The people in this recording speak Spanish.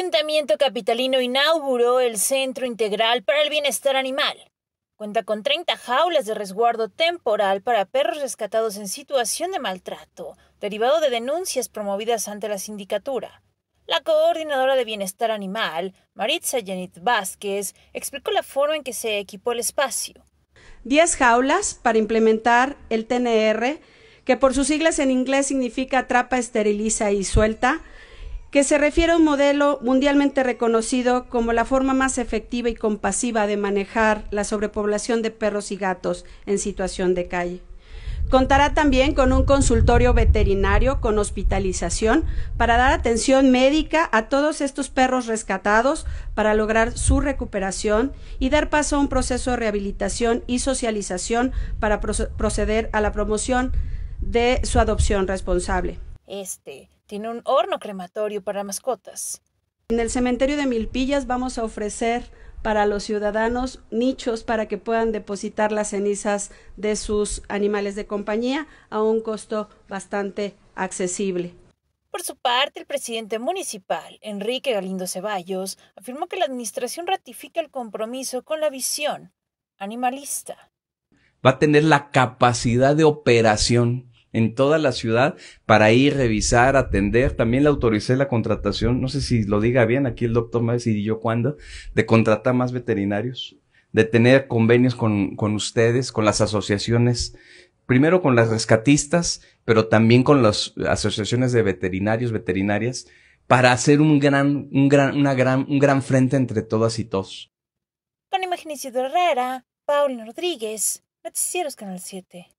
Ayuntamiento Capitalino inauguró el Centro Integral para el Bienestar Animal. Cuenta con 30 jaulas de resguardo temporal para perros rescatados en situación de maltrato, derivado de denuncias promovidas ante la sindicatura. La coordinadora de Bienestar Animal, Maritza Janet Vázquez, explicó la forma en que se equipó el espacio. 10 jaulas para implementar el TNR, que por sus siglas en inglés significa trapa esteriliza y suelta, que se refiere a un modelo mundialmente reconocido como la forma más efectiva y compasiva de manejar la sobrepoblación de perros y gatos en situación de calle. Contará también con un consultorio veterinario con hospitalización para dar atención médica a todos estos perros rescatados para lograr su recuperación y dar paso a un proceso de rehabilitación y socialización para proceder a la promoción de su adopción responsable. Este tiene un horno crematorio para mascotas. En el cementerio de Milpillas vamos a ofrecer para los ciudadanos nichos para que puedan depositar las cenizas de sus animales de compañía a un costo bastante accesible. Por su parte, el presidente municipal, Enrique Galindo Ceballos, afirmó que la administración ratifica el compromiso con la visión animalista. Va a tener la capacidad de operación en toda la ciudad para ir, revisar, atender. También le autoricé la contratación, no sé si lo diga bien, aquí el doctor me yo cuándo, de contratar más veterinarios, de tener convenios con, con ustedes, con las asociaciones, primero con las rescatistas, pero también con las asociaciones de veterinarios, veterinarias, para hacer un gran, un gran, una gran, un gran frente entre todas y todos. Con Herrera, Rodríguez, Noticieros Canal 7.